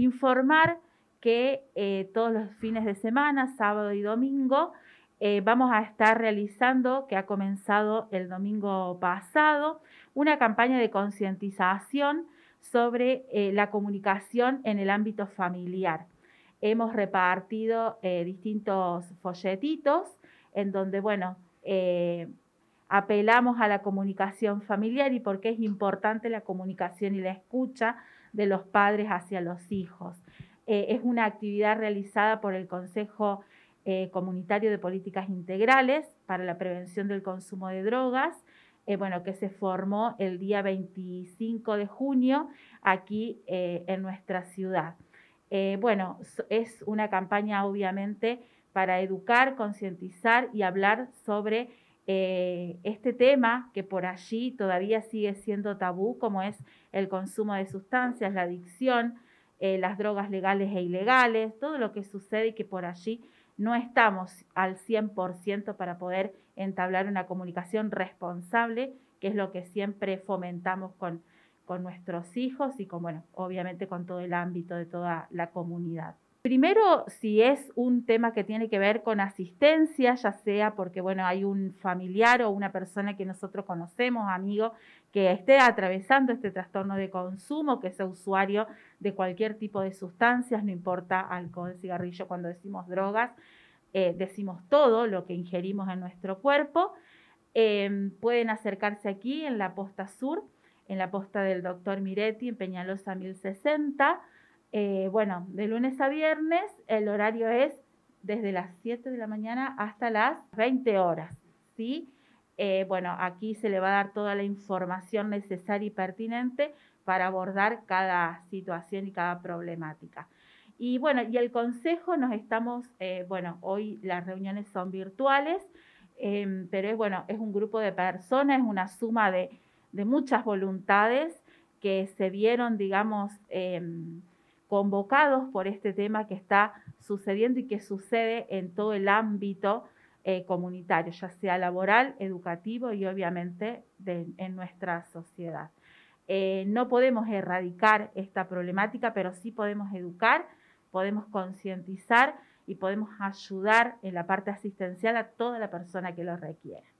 Informar que eh, todos los fines de semana, sábado y domingo, eh, vamos a estar realizando, que ha comenzado el domingo pasado, una campaña de concientización sobre eh, la comunicación en el ámbito familiar. Hemos repartido distintos folletitos en donde, bueno, apelamos a la comunicación familiar y por qué es importante la comunicación y la escucha de los padres hacia los hijos. Eh, es una actividad realizada por el Consejo eh, Comunitario de Políticas Integrales para la Prevención del Consumo de Drogas, eh, bueno, que se formó el día 25 de junio aquí en nuestra ciudad. bueno, es una campaña obviamente para educar, concientizar y hablar sobre eh, este tema que por allí todavía sigue siendo tabú, como es el consumo de sustancias, la adicción, eh, las drogas legales e ilegales, todo lo que sucede y que por allí no estamos al 100% para poder entablar una comunicación responsable, que es lo que siempre fomentamos con, nuestros hijos y con, obviamente con todo el ámbito de toda la comunidad. Primero, si es un tema que tiene que ver con asistencia, ya sea porque hay un familiar o una persona que nosotros conocemos, amigo, que esté atravesando este trastorno de consumo, que sea usuario de cualquier tipo de sustancias, no importa alcohol, cigarrillo, cuando decimos drogas, eh, decimos todo lo que ingerimos en nuestro cuerpo. Em, pueden acercarse aquí en la posta sur, en la posta del doctor Miretti, en Peñalosa 1060 eh, bueno, de lunes a viernes el horario es desde las 7 de la mañana hasta las 20 horas, ¿sí? Eh, bueno, aquí se le va a dar toda la información necesaria y pertinente para abordar cada situación y cada problemática. Y bueno, y el consejo nos estamos, eh, bueno, hoy las reuniones son virtuales, em, pero es bueno, es un grupo de personas, es una suma de, de muchas voluntades que se vieron, digamos, em, convocados por este tema que está sucediendo y que sucede en todo el ámbito eh, comunitario, ya sea laboral, educativo y obviamente en nuestra sociedad. Eh, no podemos erradicar esta problemática, pero sí podemos educar, podemos concientizar y podemos ayudar en la parte asistencial a toda la persona que lo requiere.